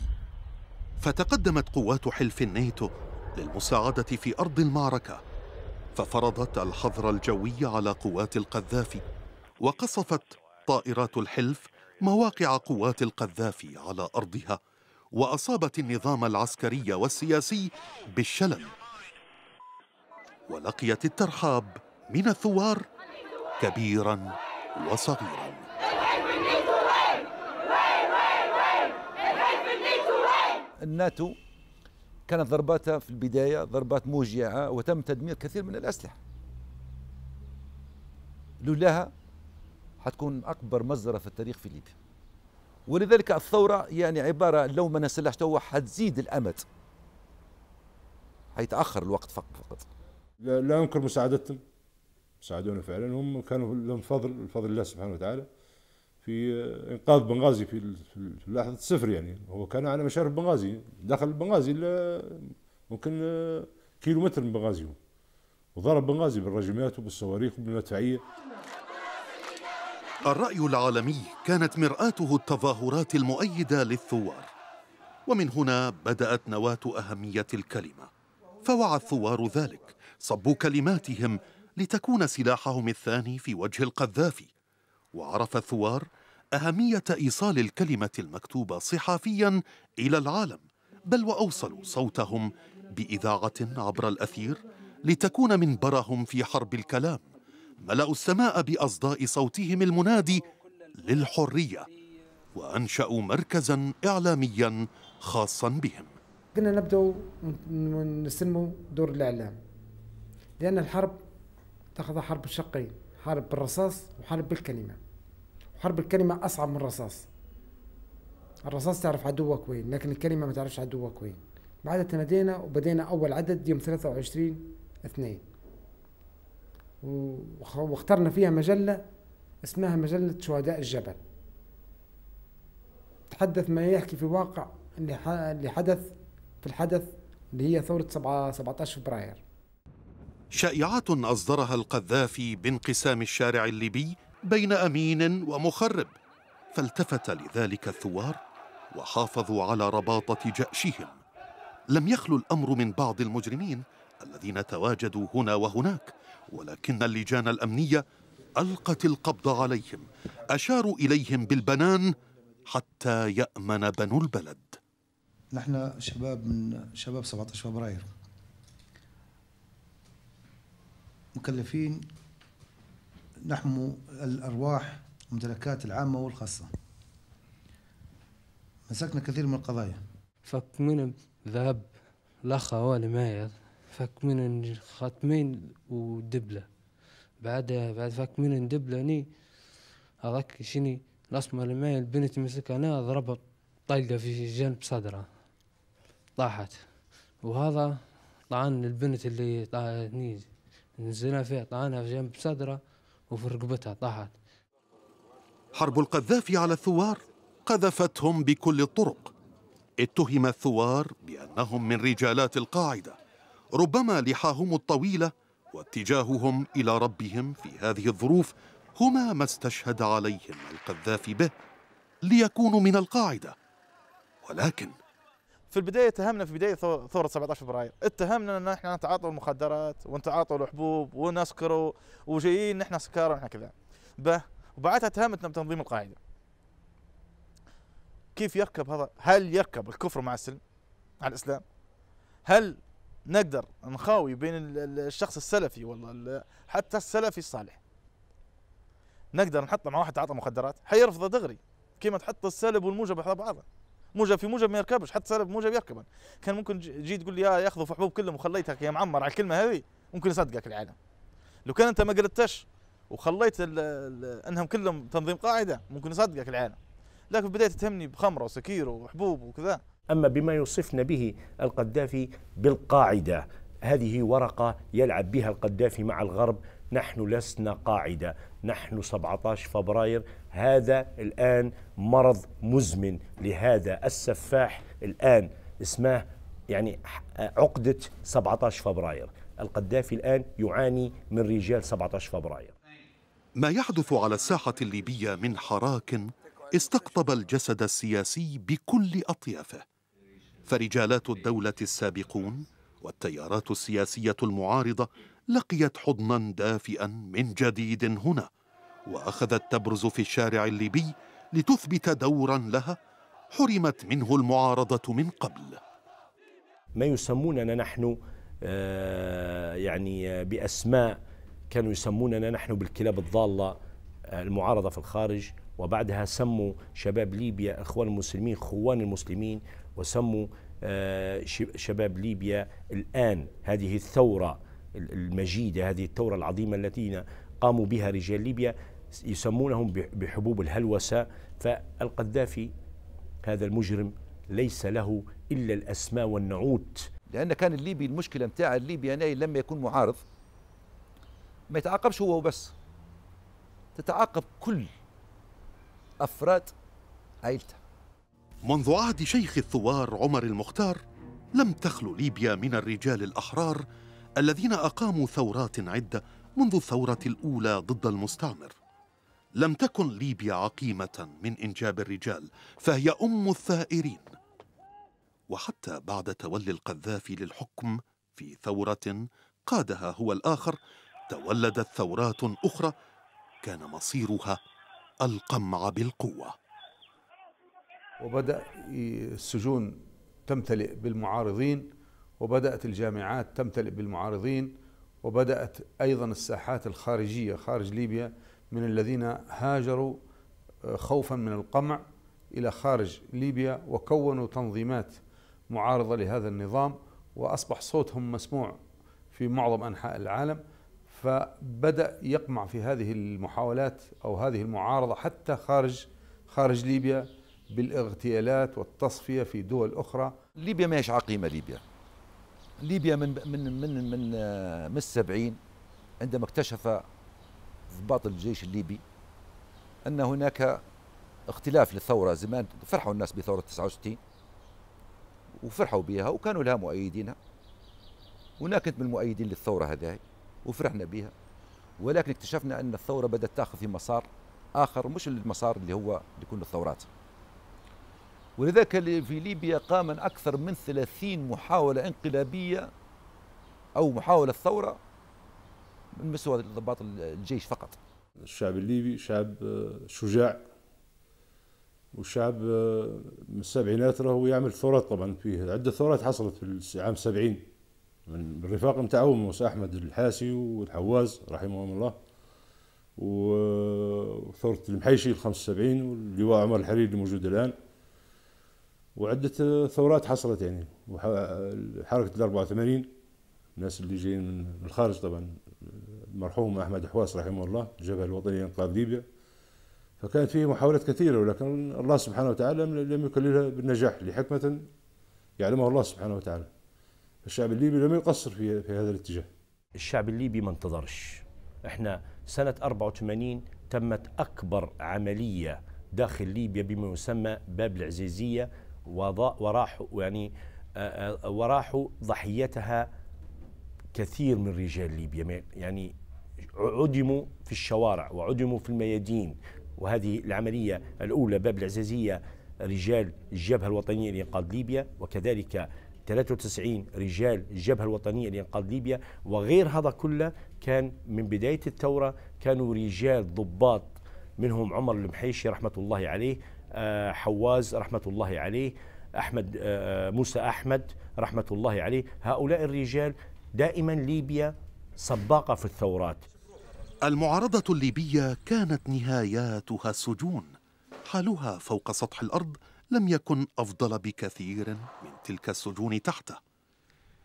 فتقدمت قوات حلف الناتو للمساعدة في أرض المعركة ففرضت الحظر الجوي على قوات القذافي وقصفت طائرات الحلف مواقع قوات القذافي على أرضها وأصابت النظام العسكري والسياسي بالشلل ولقيت الترحاب من الثوار كبيرا وصغيرا الناتو كانت ضرباتها في البداية ضربات موجعة وتم تدمير كثير من الأسلحة لولاها حتكون أكبر مزرة في التاريخ في ليبيا ولذلك الثورة يعني عبارة لو ما نسلحش توا حتزيد الأمد حيتأخر الوقت فقط فقط لا, لا أنكر مساعدتهم ساعدونا فعلا هم كانوا لهم فضل الفضل الله سبحانه وتعالى في انقاذ بنغازي في لحظه الصفر يعني هو كان على مشارف بنغازي دخل بنغازي ممكن كيلومتر من بنغازي وضرب بنغازي بالرجمات وبالصواريخ وبالمدفعيه الرأي العالمي كانت مرآته التظاهرات المؤيدة للثوار ومن هنا بدأت نواة أهمية الكلمة فوعى الثوار ذلك صبوا كلماتهم لتكون سلاحهم الثاني في وجه القذافي وعرف الثوار أهمية إيصال الكلمة المكتوبة صحافيا إلى العالم بل وأوصلوا صوتهم بإذاعة عبر الأثير لتكون منبرهم في حرب الكلام ملأوا السماء بأصداء صوتهم المنادي للحرية وأنشأوا مركزا إعلاميا خاصا بهم كنا نبدأ نسمو دور الإعلام لأن الحرب تأخذ حرب شقين حرب بالرصاص وحرب بالكلمة حرب الكلمة أصعب من الرصاص الرصاص تعرف عدوك وين لكن الكلمة ما تعرفش عدوك وين بعد تنادينا وبدينا أول عدد يوم 23 اثنين واخترنا فيها مجلة اسمها مجلة شهداء الجبل تحدث ما يحكي في واقع اللي حدث في الحدث اللي هي ثورة 17 فبراير شائعات أصدرها القذافي بانقسام الشارع الليبي بين امين ومخرب فالتفت لذلك الثوار وحافظوا على رباطه جاشهم لم يخلو الامر من بعض المجرمين الذين تواجدوا هنا وهناك ولكن اللجان الامنيه القت القبض عليهم اشاروا اليهم بالبنان حتى يامن بنو البلد نحن شباب من شباب 17 فبراير مكلفين نحمو الأرواح ممتلكات العامة والخاصة مسكنا كثير من القضايا فك من ذهب لخا ماير فك من خاتمين ودبلة بعد بعد فك من دبلة ني هذاك شني لصمة الماير البنت مسكها أنا ضربت طلقة في جنب صدرها طاحت وهذا طعن البنت اللي طعني نزلنا فيها طعنها في جنب صدرها وفي رقبتها طاحت حرب القذافي على الثوار قذفتهم بكل الطرق اتهم الثوار بأنهم من رجالات القاعدة ربما لحاهم الطويلة واتجاههم إلى ربهم في هذه الظروف هما ما استشهد عليهم القذافي به ليكونوا من القاعدة ولكن في البدايه اتهمنا في بدايه ثوره 17 فبراير اتهمنا ان احنا نتعاطى المخدرات ونتعاطى الحبوب ونسكر وجايين نحن سكار ونحن كذا به وبعدها اتهمتنا بتنظيم القاعده كيف يركب هذا هل يركب الكفر مع السلم مع الاسلام هل نقدر نخاوي بين الشخص السلفي والله حتى السلفي الصالح نقدر نحطه مع واحد تعاطى مخدرات حيرفضه دغري كيما تحط السالب والموجب على بعضه موجب في موجب ما يركبش حتى سالب موجب يركب كان ممكن تجي تقول لي يا ياخذوا في حبوب كلهم وخليتك يا معمر على الكلمه هذه ممكن يصدقك العالم لو كان انت ما قلتش وخليت الـ الـ انهم كلهم تنظيم قاعده ممكن يصدقك العالم لكن في البدايه تتهمني بخمره وسكير وحبوب وكذا اما بما يوصفنا به القذافي بالقاعده هذه ورقه يلعب بها القذافي مع الغرب نحن لسنا قاعده نحن 17 فبراير هذا الآن مرض مزمن لهذا السفاح الآن اسمه يعني عقدة 17 فبراير القذافي الآن يعاني من رجال 17 فبراير ما يحدث على الساحة الليبية من حراك استقطب الجسد السياسي بكل أطيافه فرجالات الدولة السابقون والتيارات السياسية المعارضة لقيت حضنا دافئا من جديد هنا وأخذت تبرز في الشارع الليبي لتثبت دورا لها حرمت منه المعارضة من قبل ما يسموننا نحن آه، يعني آه، بأسماء كانوا يسموننا نحن بالكلاب الضالة آه، المعارضة في الخارج وبعدها سموا شباب ليبيا إخوان المسلمين خوان المسلمين وسموا شباب ليبيا الآن هذه الثورة المجيدة هذه الثورة العظيمة التي قاموا بها رجال ليبيا يسمونهم بحبوب الهلوسة فالقذافي هذا المجرم ليس له إلا الأسماء والنعوت لأن كان الليبي المشكلة متاع الليبي أنا لما يكون معارض ما يتعاقبش هو وبس تتعاقب كل أفراد عائلته منذ عهد شيخ الثوار عمر المختار لم تخلو ليبيا من الرجال الأحرار الذين أقاموا ثورات عدة منذ الثورة الأولى ضد المستعمر لم تكن ليبيا عقيمة من إنجاب الرجال فهي أم الثائرين وحتى بعد تولي القذافي للحكم في ثورة قادها هو الآخر تولدت ثورات أخرى كان مصيرها القمع بالقوة وبدأ السجون تمتلئ بالمعارضين وبدأت الجامعات تمتلئ بالمعارضين وبدأت أيضا الساحات الخارجية خارج ليبيا من الذين هاجروا آه، خوفا من القمع الى خارج ليبيا وكونوا تنظيمات معارضه لهذا النظام واصبح صوتهم مسموع في معظم انحاء العالم فبدا يقمع في هذه المحاولات او هذه المعارضه حتى خارج خارج ليبيا بالاغتيالات والتصفيه في دول اخرى ليبيا ما هيش عقيمه ليبيا ليبيا من من من من, آه، من السبعين عندما اكتشف ضباط الجيش الليبي أن هناك اختلاف للثورة زمان فرحوا الناس بثورة 69 وفرحوا بها وكانوا لها مؤيدينها وأنا كنت من المؤيدين للثورة هذه وفرحنا بها ولكن اكتشفنا أن الثورة بدأت تأخذ في مسار آخر مش المسار اللي هو لكل الثورات ولذلك في ليبيا قام أكثر من ثلاثين محاولة انقلابية أو محاولة ثورة من مستوى ضباط الجيش فقط الشعب الليبي شعب آه، شجاع وشعب آه، من السبعينات راهو يعمل ثورات طبعا فيه عده ثورات حصلت في عام 70 من الرفاق نتاعو موسى احمد الحاسي والحواز رحمهم الله وثوره آه، المحيشي ال 75 واللواء عمر الحريري الموجود الان وعده ثورات حصلت يعني حركه ال 84 الناس اللي جايين من الخارج طبعا المرحوم أحمد حواس رحمه الله الجبهة الوطنية لإنقاذ ليبيا فكانت فيه محاولات كثيرة ولكن الله سبحانه وتعالى لم يكللها بالنجاح لحكمة يعلمها الله سبحانه وتعالى الشعب الليبي لم يقصر في, في هذا الاتجاه الشعب الليبي ما انتظرش احنا سنة 84 تمت أكبر عملية داخل ليبيا بما يسمى باب العزيزية وراحوا يعني آه، آه، وراحوا ضحيتها كثير من رجال ليبيا يعني عدموا في الشوارع وعدموا في الميادين وهذه العملية الأولى باب العزازية رجال الجبهة الوطنية لإنقاذ ليبيا وكذلك 93 رجال الجبهة الوطنية لإنقاذ ليبيا وغير هذا كله كان من بداية الثورة كانوا رجال ضباط منهم عمر المحيشي رحمة الله عليه آه، حواز رحمة الله عليه أحمد آه، آه، موسى أحمد رحمة الله عليه هؤلاء الرجال دائما ليبيا سباقة في الثورات المعارضة الليبية كانت نهاياتها السجون حالها فوق سطح الأرض لم يكن أفضل بكثير من تلك السجون تحته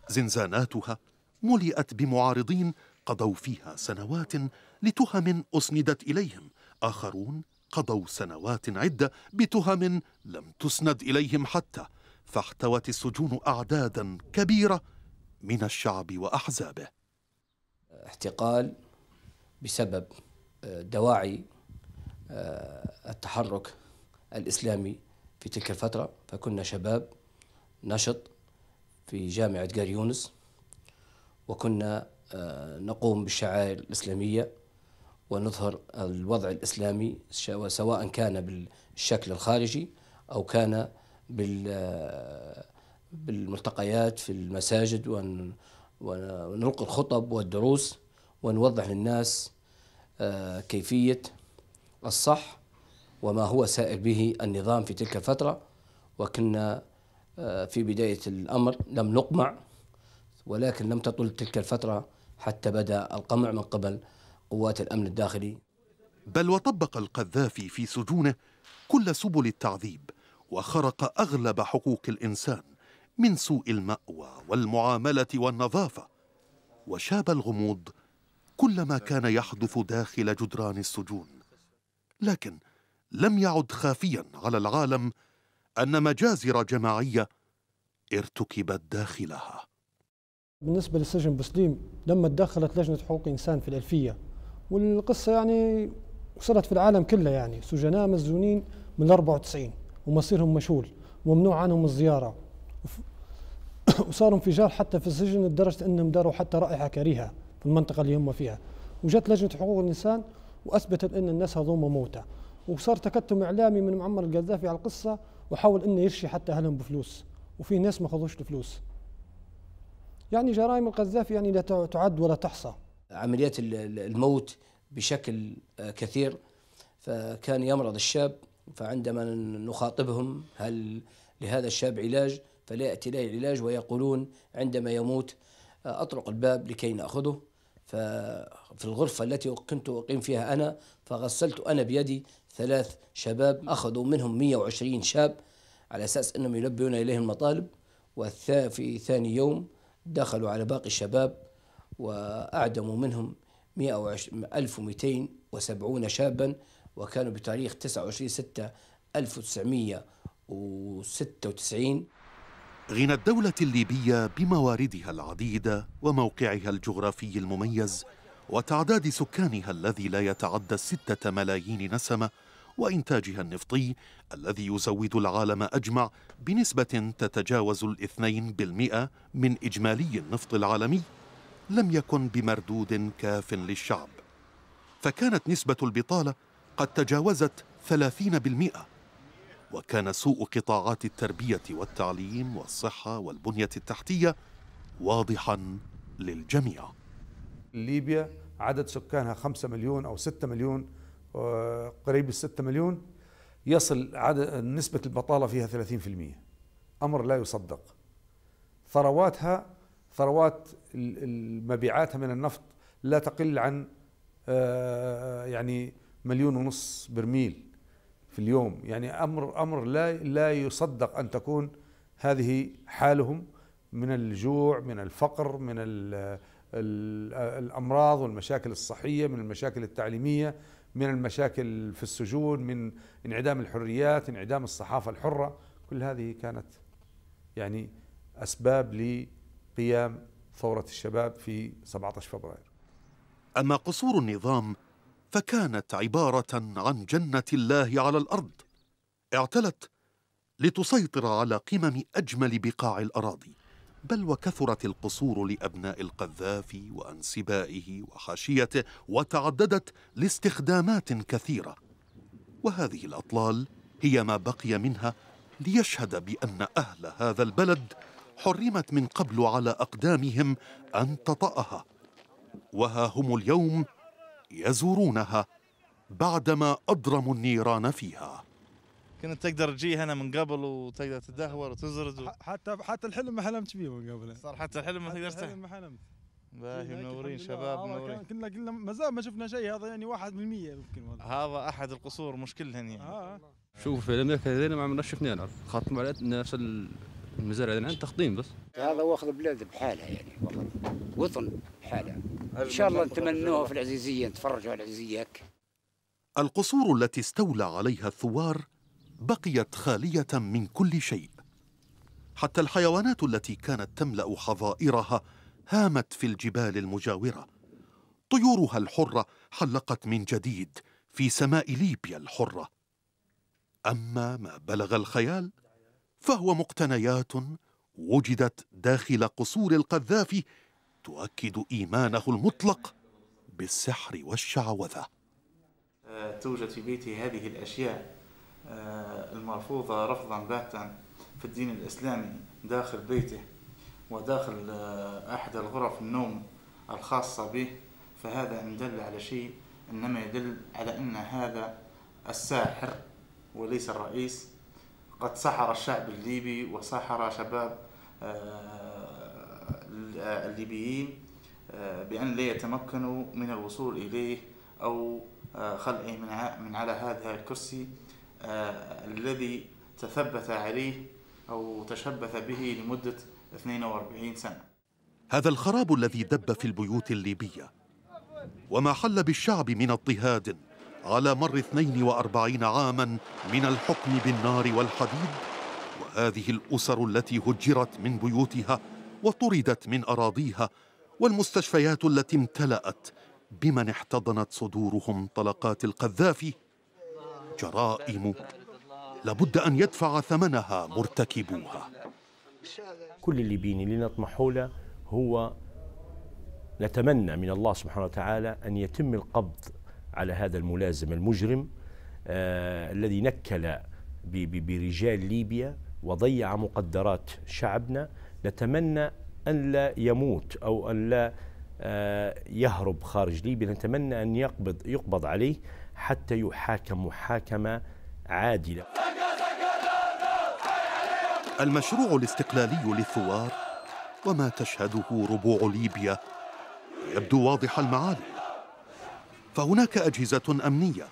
زنزاناتها ملئت بمعارضين قضوا فيها سنوات لتهم أسندت إليهم آخرون قضوا سنوات عدة بتهم لم تسند إليهم حتى فاحتوت السجون أعدادا كبيرة من الشعب وأحزابه احتقال بسبب آه، دواعي آه، التحرك الإسلامي في تلك الفترة فكنا شباب نشط في جامعة جار يونس وكنا آه، نقوم بالشعائر الإسلامية ونظهر الوضع الإسلامي سواء كان بالشكل الخارجي أو كان بال بالملتقيات في المساجد ونلقي الخطب والدروس ونوضح للناس آه، كيفية الصح وما هو سائر به النظام في تلك الفترة وكنا آه، في بداية الأمر لم نقمع ولكن لم تطل تلك الفترة حتى بدأ القمع من قبل قوات الأمن الداخلي بل وطبق القذافي في سجونه كل سبل التعذيب وخرق أغلب حقوق الإنسان من سوء المأوى والمعاملة والنظافة وشاب الغموض كل ما كان يحدث داخل جدران السجون لكن لم يعد خافيا على العالم أن مجازر جماعية ارتكبت داخلها بالنسبة للسجن بسليم لما تدخلت لجنة حقوق إنسان في الألفية والقصة يعني وصلت في العالم كله يعني سجناء مسجونين من 94 ومصيرهم مشهول ممنوع عنهم الزيارة وصار انفجار حتى في السجن لدرجه انهم داروا حتى رائحه كريهه في المنطقه اللي هم فيها وجت لجنه حقوق الانسان واثبتت ان الناس هذوما موتى وصار تكتم اعلامي من معمر القذافي على القصه وحاول انه يرشي حتى اهلهم بفلوس وفي ناس ما خذوش الفلوس يعني جرائم القذافي يعني لا تعد ولا تحصى عمليات الموت بشكل آه، كثير فكان يمرض الشاب فعندما نخاطبهم هل لهذا الشاب علاج فلا يأتي له العلاج ويقولون عندما يموت آه، أطرق الباب لكي نأخذه ففي الغرفة التي كنت أقيم فيها أنا فغسلت أنا بيدي ثلاث شباب أخذوا منهم 120 شاب على أساس أنهم يلبون إليه المطالب وفي ثاني يوم دخلوا على باقي الشباب وأعدموا منهم 1270 شابا وكانوا بتاريخ 29 6 1996 غنى الدولة الليبية بمواردها العديدة وموقعها الجغرافي المميز وتعداد سكانها الذي لا يتعدى الستة ملايين نسمة وإنتاجها النفطي الذي يزود العالم أجمع بنسبة تتجاوز الاثنين بالمئة من إجمالي النفط العالمي لم يكن بمردود كاف للشعب فكانت نسبة البطالة قد تجاوزت 30% وكان سوء قطاعات التربيه والتعليم والصحه والبنيه التحتيه واضحا للجميع ليبيا عدد سكانها 5 مليون او 6 مليون آه، قريب ال 6 مليون يصل عدد نسبة البطالة فيها 30% أمر لا يصدق ثرواتها ثروات مبيعاتها من النفط لا تقل عن آه، يعني مليون ونص برميل في اليوم يعني امر امر لا لا يصدق ان تكون هذه حالهم من الجوع من الفقر من الـ الامراض والمشاكل الصحيه من المشاكل التعليميه من المشاكل في السجون من انعدام الحريات انعدام الصحافه الحره كل هذه كانت يعني اسباب لقيام ثوره الشباب في 17 فبراير اما قصور النظام فكانت عبارة عن جنة الله على الأرض اعتلت لتسيطر على قمم أجمل بقاع الأراضي بل وكثرت القصور لأبناء القذافي وأنسبائه وحاشيته وتعددت لاستخدامات كثيرة وهذه الأطلال هي ما بقي منها ليشهد بأن أهل هذا البلد حرمت من قبل على أقدامهم أن تطأها وها هم اليوم يزورونها بعدما أضرموا النيران فيها كنت تقدر تجي هنا من قبل وتقدر تدهور وتزرد و... حتى حتى الحلم ما حلمت به من قبل صار حتى الحلم ما تقدر الحلم ما حلمت باهي إيه، منورين شباب منورين كنا قلنا مازال ما شفنا شيء هذا يعني 1% يمكن هذا احد القصور مشكلها يعني آه. شوف في الامريكا هذين ما عمرنا شفنا نعرف خاطر على نفس المزارع هذا تخطيم بس هذا واخذ بلاد بحالها يعني والله وطن حاله ان شاء الله نتمنوه في العزيزيه نتفرجوا على العزيزيه القصور التي استولى عليها الثوار بقيت خاليه من كل شيء حتى الحيوانات التي كانت تملا حظائرها هامت في الجبال المجاوره طيورها الحره حلقت من جديد في سماء ليبيا الحره اما ما بلغ الخيال فهو مقتنيات وجدت داخل قصور القذافي تؤكد إيمانه المطلق بالسحر والشعوذة توجد في بيتي هذه الأشياء آه، المرفوضة رفضا باتا في الدين الإسلامي داخل بيته وداخل آه، أحد الغرف النوم الخاصة به فهذا إن دل على شيء إنما يدل على أن هذا الساحر وليس الرئيس قد سحر الشعب الليبي وسحر شباب آه، الليبيين آه، بأن لا يتمكنوا من الوصول إليه أو آه، خلعه من من على هذا الكرسي آه، الذي تثبت عليه أو تشبث به لمدة 42 سنة هذا الخراب الذي دب في البيوت الليبية وما حل بالشعب من اضطهاد على مر 42 عاما من الحكم بالنار والحديد وهذه الأسر التي هجرت من بيوتها وطردت من أراضيها والمستشفيات التي امتلأت بمن احتضنت صدورهم طلقات القذافي جرائم لابد أن يدفع ثمنها مرتكبوها كل اللي بيني اللي نطمحه له هو نتمنى من الله سبحانه وتعالى أن يتم القبض على هذا الملازم المجرم آه الذي نكل برجال ليبيا وضيع مقدرات شعبنا نتمنى أن لا يموت أو أن لا آه، يهرب خارج ليبيا نتمنى أن يقبض, يقبض عليه حتى يحاكم محاكمة عادلة المشروع الاستقلالي للثوار وما تشهده ربوع ليبيا يبدو واضح المعالم فهناك أجهزة أمنية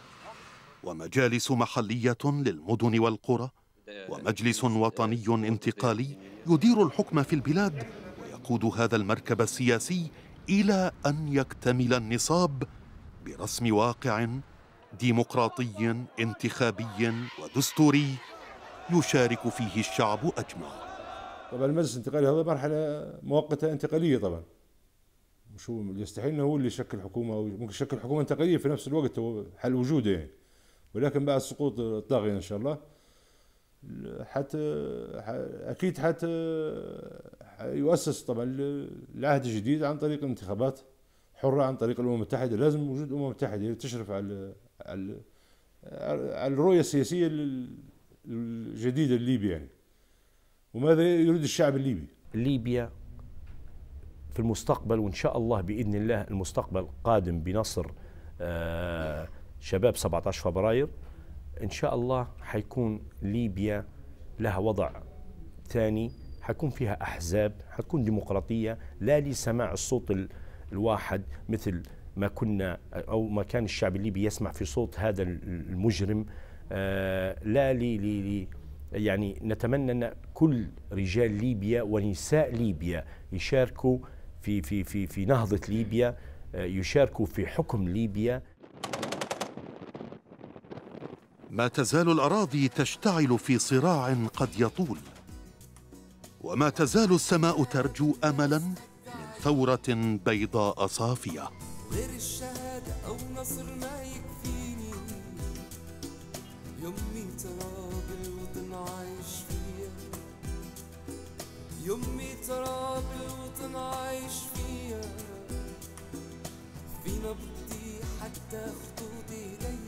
ومجالس محلية للمدن والقرى ومجلس وطني انتقالي يدير الحكم في البلاد ويقود هذا المركب السياسي إلى أن يكتمل النصاب برسم واقع ديمقراطي انتخابي ودستوري يشارك فيه الشعب أجمع طبعا المجلس الانتقالي هذا مرحلة مؤقتة انتقالية طبعا مش هو يستحيل انه هو اللي يشكل حكومة أو ممكن يشكل حكومة انتقالية في نفس الوقت هو حل وجوده يعني ولكن بعد سقوط الطاغية ان شاء الله حتى اكيد حتى يؤسس طبعا العهد الجديد عن طريق انتخابات حره عن طريق الامم المتحده لازم وجود الامم المتحده تشرف على على الرؤيه السياسيه الجديده الليبيا يعني وماذا يريد الشعب الليبي ليبيا في المستقبل وان شاء الله باذن الله المستقبل قادم بنصر آه، شباب 17 فبراير ان شاء الله حيكون ليبيا لها وضع ثاني حيكون فيها احزاب حتكون ديمقراطيه لا لسماع الصوت الواحد مثل ما كنا او ما كان الشعب الليبي يسمع في صوت هذا المجرم آه، لا لي, لي, لي يعني نتمنى ان كل رجال ليبيا ونساء ليبيا يشاركوا في في في في نهضه ليبيا آه، يشاركوا في حكم ليبيا ما تزال الأراضي تشتعل في صراع قد يطول وما تزال السماء ترجو أملا من ثورة بيضاء صافية غير الشهادة أو نصر ما يكفيني يمي تراب الوطن عايش فيا يمي تراب الوطن عايش فيا في نبضي حتى خطوط إيدي